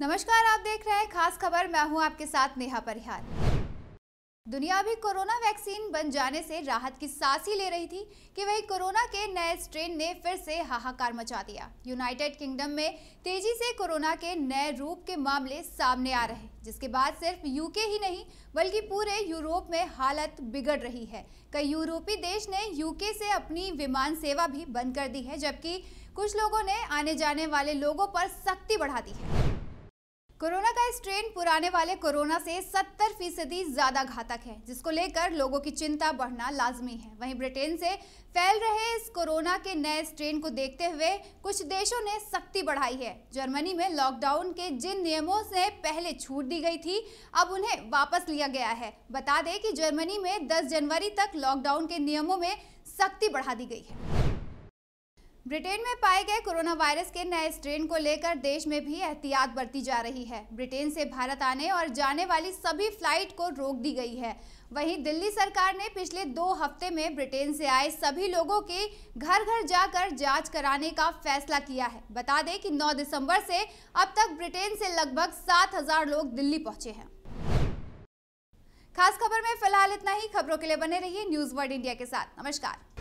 नमस्कार आप देख रहे हैं खास खबर मैं हूं आपके साथ नेहा परिहार दुनिया भी कोरोना वैक्सीन बन जाने से राहत की ही ले रही थी कि वही कोरोना के नए स्ट्रेन ने फिर से हाहाकार मचा दिया यूनाइटेड किंगडम में तेजी से कोरोना के नए रूप के मामले सामने आ रहे जिसके बाद सिर्फ यूके ही नहीं बल्कि पूरे यूरोप में हालत बिगड़ रही है कई यूरोपीय देश ने यूके से अपनी विमान सेवा भी बंद कर दी है जबकि कुछ लोगों ने आने जाने वाले लोगों पर सख्ती बढ़ा दी है कोरोना का स्ट्रेन पुराने वाले कोरोना से 70 फीसदी ज्यादा घातक है जिसको लेकर लोगों की चिंता बढ़ना लाजमी है वहीं ब्रिटेन से फैल रहे इस कोरोना के नए स्ट्रेन को देखते हुए कुछ देशों ने सख्ती बढ़ाई है जर्मनी में लॉकडाउन के जिन नियमों से पहले छूट दी गई थी अब उन्हें वापस लिया गया है बता दें कि जर्मनी में दस जनवरी तक लॉकडाउन के नियमों में सख्ती बढ़ा दी गई है ब्रिटेन में पाए गए कोरोना वायरस के नए स्ट्रेन को लेकर देश में भी एहतियात बरती जा रही है ब्रिटेन से भारत आने और जाने वाली सभी फ्लाइट को रोक दी गई है वहीं दिल्ली सरकार ने पिछले दो हफ्ते में ब्रिटेन से आए सभी लोगों के घर घर जाकर जांच कराने का फैसला किया है बता दें कि 9 दिसंबर से अब तक ब्रिटेन से लगभग सात लोग दिल्ली पहुंचे हैं खास खबर में फिलहाल इतना ही खबरों के लिए बने रहिए न्यूज वर्ल्ड इंडिया के साथ नमस्कार